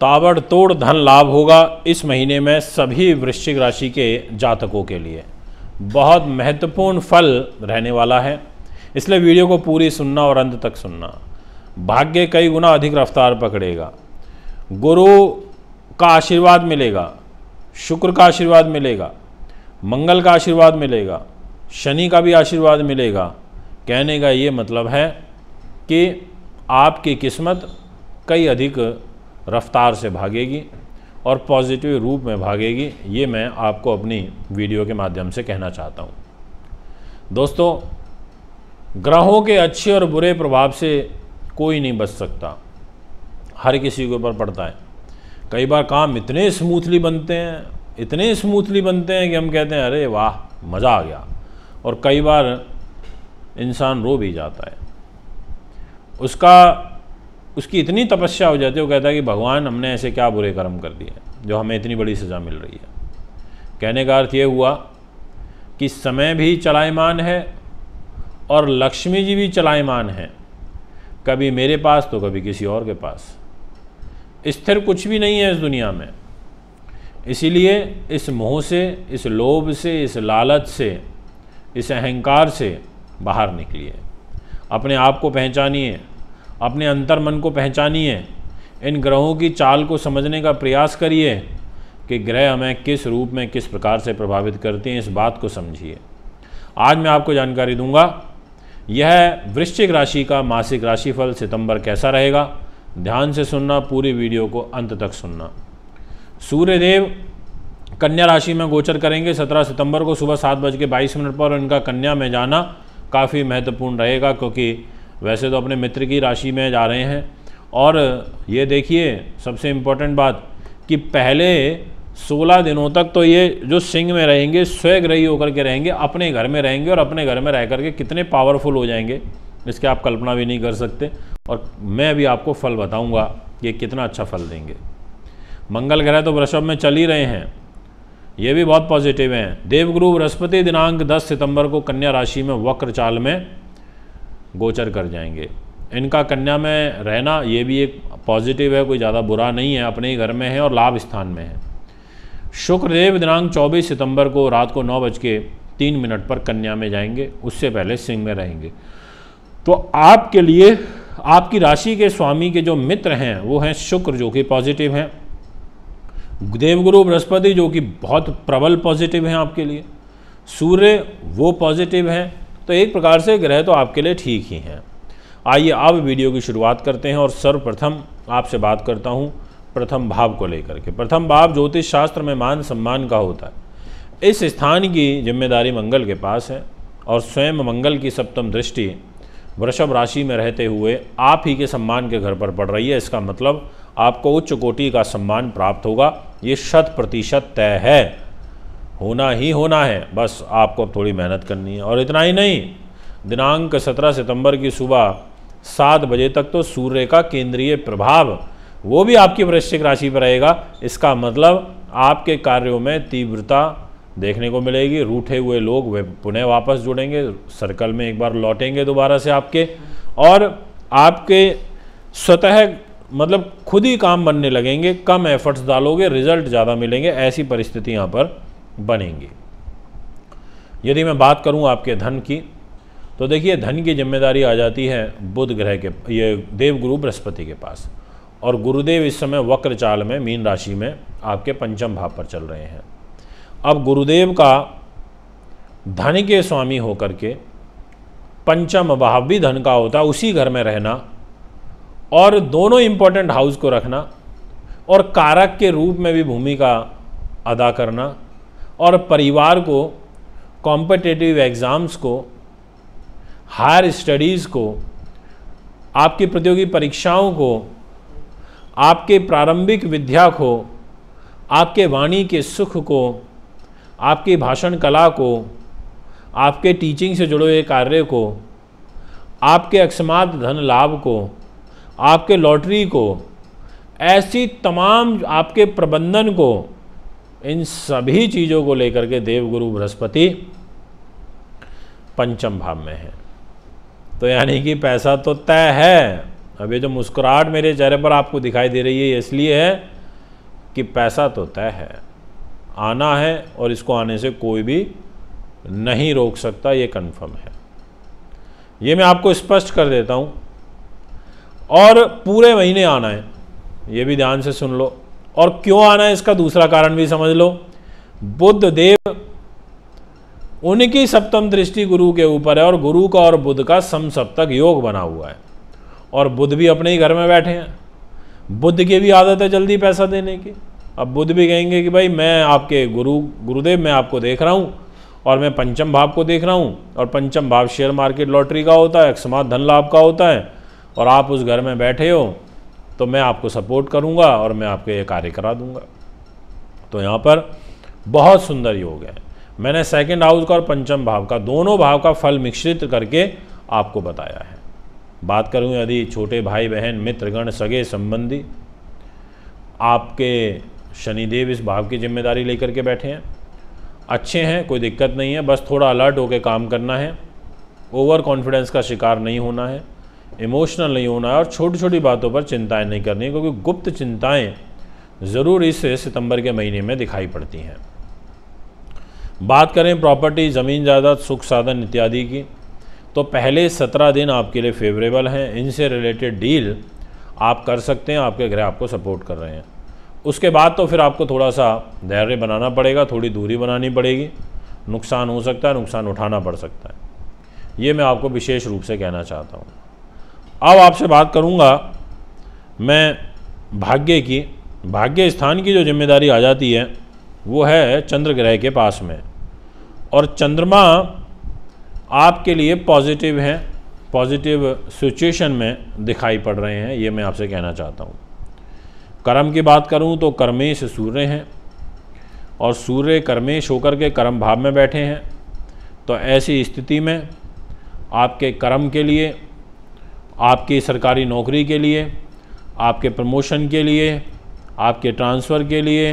ताबड़तोड़ धन लाभ होगा इस महीने में सभी वृश्चिक राशि के जातकों के लिए बहुत महत्वपूर्ण फल रहने वाला है इसलिए वीडियो को पूरी सुनना और अंत तक सुनना भाग्य कई गुना अधिक रफ्तार पकड़ेगा गुरु का आशीर्वाद मिलेगा शुक्र का आशीर्वाद मिलेगा मंगल का आशीर्वाद मिलेगा शनि का भी आशीर्वाद मिलेगा कहने का ये मतलब है कि आपकी किस्मत कई अधिक रफ्तार से भागेगी और पॉजिटिव रूप में भागेगी ये मैं आपको अपनी वीडियो के माध्यम से कहना चाहता हूँ दोस्तों ग्रहों के अच्छे और बुरे प्रभाव से कोई नहीं बच सकता हर किसी के ऊपर पड़ता है कई बार काम इतने स्मूथली बनते हैं इतने स्मूथली बनते हैं कि हम कहते हैं अरे वाह मज़ा आ गया और कई बार इंसान रो भी जाता है उसका उसकी इतनी तपस्या हो जाती है वो कहता है कि भगवान हमने ऐसे क्या बुरे कर्म कर दिए जो हमें इतनी बड़ी सज़ा मिल रही है कहने का अर्थ ये हुआ कि समय भी चलायमान है और लक्ष्मी जी भी चलायमान है कभी मेरे पास तो कभी किसी और के पास स्थिर कुछ भी नहीं है इस दुनिया में इसीलिए इस मोह से इस लोभ से इस लालच से इस अहंकार से बाहर निकलिए अपने आप को पहचानिए अपने अंतर मन को पहचानिए इन ग्रहों की चाल को समझने का प्रयास करिए कि ग्रह हमें किस रूप में किस प्रकार से प्रभावित करते हैं इस बात को समझिए आज मैं आपको जानकारी दूंगा यह वृश्चिक राशि का मासिक राशिफल सितंबर कैसा रहेगा ध्यान से सुनना पूरी वीडियो को अंत तक सुनना सूर्यदेव कन्या राशि में गोचर करेंगे 17 सितंबर को सुबह सात बज के बाईस मिनट पर उनका कन्या में जाना काफ़ी महत्वपूर्ण रहेगा क्योंकि वैसे तो अपने मित्र की राशि में जा रहे हैं और ये देखिए सबसे इम्पोर्टेंट बात कि पहले 16 दिनों तक तो ये जो सिंह में रहेंगे स्वयग्रही होकर के रहेंगे अपने घर में रहेंगे और अपने घर में रह करके कितने पावरफुल हो जाएंगे इसके आप कल्पना भी नहीं कर सकते और मैं भी आपको फल बताऊंगा कि कितना अच्छा फल देंगे मंगल ग्रह तो वृषभ में चल ही रहे हैं ये भी बहुत पॉजिटिव हैं देवगुरु बृहस्पति दिनांक 10 सितंबर को कन्या राशि में वक्र चाल में गोचर कर जाएंगे इनका कन्या में रहना ये भी एक पॉजिटिव है कोई ज़्यादा बुरा नहीं है अपने ही घर में है और लाभ स्थान में है शुक्रदेव दिनांक 24 सितंबर को रात को नौ बज के तीन मिनट पर कन्या में जाएंगे उससे पहले सिंह में रहेंगे तो आपके लिए आपकी राशि के स्वामी के जो मित्र हैं वो हैं शुक्र जो कि पॉजिटिव हैं देवगुरु बृहस्पति जो कि बहुत प्रबल पॉजिटिव हैं आपके लिए सूर्य वो पॉजिटिव हैं तो एक प्रकार से ग्रह तो आपके लिए ठीक ही हैं आइए अब वीडियो की शुरुआत करते हैं और सर्वप्रथम आपसे बात करता हूँ प्रथम भाव को लेकर के प्रथम भाव ज्योतिष शास्त्र में मान सम्मान का होता है इस स्थान की जिम्मेदारी मंगल के पास है और स्वयं मंगल की सप्तम दृष्टि वृषभ राशि में रहते हुए आप ही के सम्मान के घर पर पड़ रही है इसका मतलब आपको उच्च कोटि का सम्मान प्राप्त होगा ये शत प्रतिशत तय है होना ही होना है बस आपको थोड़ी मेहनत करनी है और इतना ही नहीं दिनांक 17 सितंबर की सुबह सात बजे तक तो सूर्य का केंद्रीय प्रभाव वो भी आपकी वृश्चिक राशि पर रहेगा इसका मतलब आपके कार्यों में तीव्रता देखने को मिलेगी रूठे हुए लोग वे पुनः वापस जुड़ेंगे सर्कल में एक बार लौटेंगे दोबारा से आपके और आपके स्वतः मतलब खुद ही काम बनने लगेंगे कम एफर्ट्स डालोगे रिजल्ट ज़्यादा मिलेंगे ऐसी परिस्थिति यहाँ पर बनेंगे यदि मैं बात करूं आपके धन की तो देखिए धन की जिम्मेदारी आ जाती है बुध ग्रह के ये देवगुरु बृहस्पति के पास और गुरुदेव इस समय वक्र चाल में मीन राशि में आपके पंचम भाव पर चल रहे हैं अब गुरुदेव का धन के स्वामी होकर के पंचम भाव भी धन का होता उसी घर में रहना और दोनों इम्पोर्टेंट हाउस को रखना और कारक के रूप में भी भूमिका अदा करना और परिवार को कॉम्पिटेटिव एग्ज़ाम्स को हायर स्टडीज़ को आपकी प्रतियोगी परीक्षाओं को आपके प्रारंभिक विद्या को आपके वाणी के सुख को आपके भाषण कला को आपके टीचिंग से जुड़े हुए कार्य को आपके अकस्मात धन लाभ को आपके लॉटरी को ऐसी तमाम आपके प्रबंधन को इन सभी चीज़ों को लेकर के देवगुरु बृहस्पति पंचम भाव में है तो यानी कि पैसा तो तय है अब ये जो मुस्कुराहट मेरे चेहरे पर आपको दिखाई दे रही है इसलिए है कि पैसा तो तय है आना है और इसको आने से कोई भी नहीं रोक सकता ये कंफर्म है ये मैं आपको स्पष्ट कर देता हूँ और पूरे महीने आना है ये भी ध्यान से सुन लो और क्यों आना है इसका दूसरा कारण भी समझ लो बुद्ध देव उनकी सप्तम दृष्टि गुरु के ऊपर है और गुरु का और बुद्ध का समसप्तक योग बना हुआ है और बुद्ध भी अपने ही घर में बैठे हैं बुद्ध की भी आदत है जल्दी पैसा देने की अब बुद्ध भी कहेंगे कि भाई मैं आपके गुरु गुरुदेव मैं आपको देख रहा हूँ और मैं पंचम भाव को देख रहा हूँ और पंचम भाव शेयर मार्केट लॉटरी का होता है अकस्मात धन लाभ का होता है और आप उस घर में बैठे हो तो मैं आपको सपोर्ट करूँगा और मैं आपके ये कार्य करा दूंगा तो यहाँ पर बहुत सुंदर योग है मैंने सेकंड हाउस का और पंचम भाव का दोनों भाव का फल मिश्रित करके आपको बताया है बात करूँ यदि छोटे भाई बहन मित्रगण सगे संबंधी आपके शनिदेव इस भाव की जिम्मेदारी लेकर के बैठे हैं अच्छे हैं कोई दिक्कत नहीं है बस थोड़ा अलर्ट होकर काम करना है ओवर कॉन्फिडेंस का शिकार नहीं होना है इमोशनल नहीं होना है और छोटी छोटी बातों पर चिंताएं नहीं करनी है क्योंकि गुप्त चिंताएं ज़रूर इस सितंबर के महीने में दिखाई पड़ती हैं बात करें प्रॉपर्टी ज़मीन जायदाद सुख साधन इत्यादि की तो पहले सत्रह दिन आपके लिए फेवरेबल हैं इनसे रिलेटेड डील आप कर सकते हैं आपके ग्रह आपको सपोर्ट कर रहे हैं उसके बाद तो फिर आपको थोड़ा सा धैर्य बनाना पड़ेगा थोड़ी दूरी बनानी पड़ेगी नुकसान हो सकता है नुकसान उठाना पड़ सकता है ये मैं आपको विशेष रूप से कहना चाहता हूँ अब आपसे बात करूँगा मैं भाग्य की भाग्य स्थान की जो जिम्मेदारी आ जाती है वो है चंद्र ग्रह के पास में और चंद्रमा आपके लिए पॉजिटिव हैं पॉजिटिव सिचुएशन में दिखाई पड़ रहे हैं ये मैं आपसे कहना चाहता हूँ कर्म की बात करूँ तो कर्मेश सूर्य हैं और सूर्य कर्मेश होकर के कर्म भाव में बैठे हैं तो ऐसी स्थिति में आपके कर्म के लिए आपकी सरकारी नौकरी के लिए आपके प्रमोशन के लिए आपके ट्रांसफ़र के लिए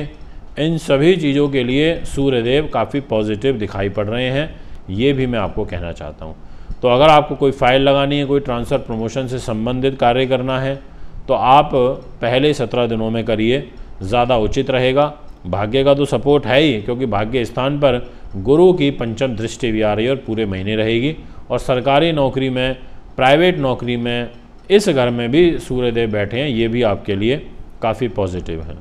इन सभी चीज़ों के लिए सूर्यदेव काफ़ी पॉजिटिव दिखाई पड़ रहे हैं ये भी मैं आपको कहना चाहता हूँ तो अगर आपको कोई फ़ाइल लगानी है कोई ट्रांसफ़र प्रमोशन से संबंधित कार्य करना है तो आप पहले सत्रह दिनों में करिए ज़्यादा उचित रहेगा भाग्य का तो सपोर्ट है ही क्योंकि भाग्य स्थान पर गुरु की पंचम दृष्टि भी आ रही है और पूरे महीने रहेगी और सरकारी नौकरी में प्राइवेट नौकरी में इस घर में भी सूर्यदेव बैठे हैं ये भी आपके लिए काफ़ी पॉजिटिव है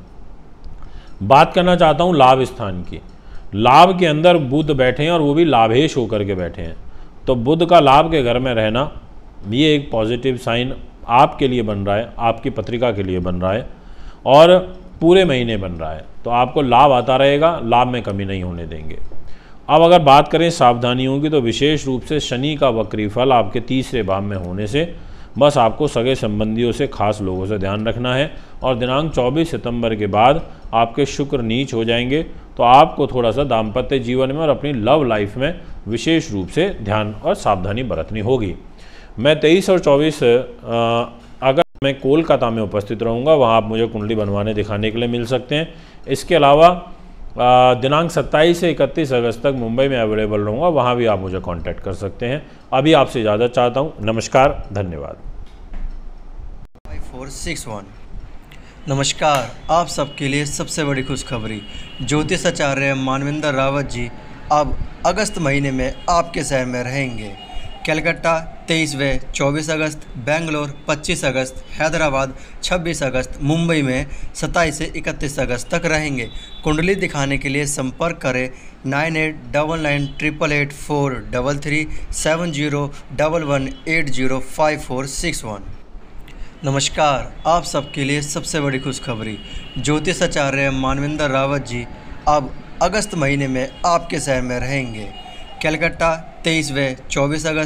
बात करना चाहता हूँ लाभ स्थान की लाभ के अंदर बुद्ध बैठे हैं और वो भी लाभेश होकर के बैठे हैं तो बुद्ध का लाभ के घर में रहना ये एक पॉजिटिव साइन आपके लिए बन रहा है आपकी पत्रिका के लिए बन रहा है और पूरे महीने बन रहा है तो आपको लाभ आता रहेगा लाभ में कमी नहीं होने देंगे अब अगर बात करें सावधानियों की तो विशेष रूप से शनि का वक्री फल आपके तीसरे भाव में होने से बस आपको सगे संबंधियों से खास लोगों से ध्यान रखना है और दिनांक 24 सितंबर के बाद आपके शुक्र नीच हो जाएंगे तो आपको थोड़ा सा दाम्पत्य जीवन में और अपनी लव लाइफ में विशेष रूप से ध्यान और सावधानी बरतनी होगी मैं तेईस और चौबीस अगर मैं कोलकाता में उपस्थित रहूँगा वहाँ आप मुझे कुंडली बनवाने दिखाने के लिए मिल सकते हैं इसके अलावा दिनांक 27 से 31 अगस्त तक मुंबई में अवेलेबल रहूँगा वहाँ भी आप मुझे कांटेक्ट कर सकते हैं अभी आपसे इजाज़त चाहता हूँ नमस्कार धन्यवाद फोर सिक्स वन नमस्कार आप सबके लिए सबसे बड़ी खुशखबरी ज्योतिष आचार्य रावत जी अब अगस्त महीने में आपके शहर में रहेंगे कलकत्ता तेईस व चौबीस अगस्त बेंगलोर 25 अगस्त हैदराबाद 26 अगस्त मुंबई में सत्ताईस से इकतीस अगस्त तक रहेंगे कुंडली दिखाने के लिए संपर्क करें nine eight double nine triple eight four double three seven zero double one eight zero five four six one नमस्कार आप सबके लिए सबसे बड़ी खुशखबरी ज्योतिष आचार्य मानविंदर रावत जी अब अगस्त महीने में आपके शहर में रहेंगे कलकत्ता तेईस व चौबीस अगस्त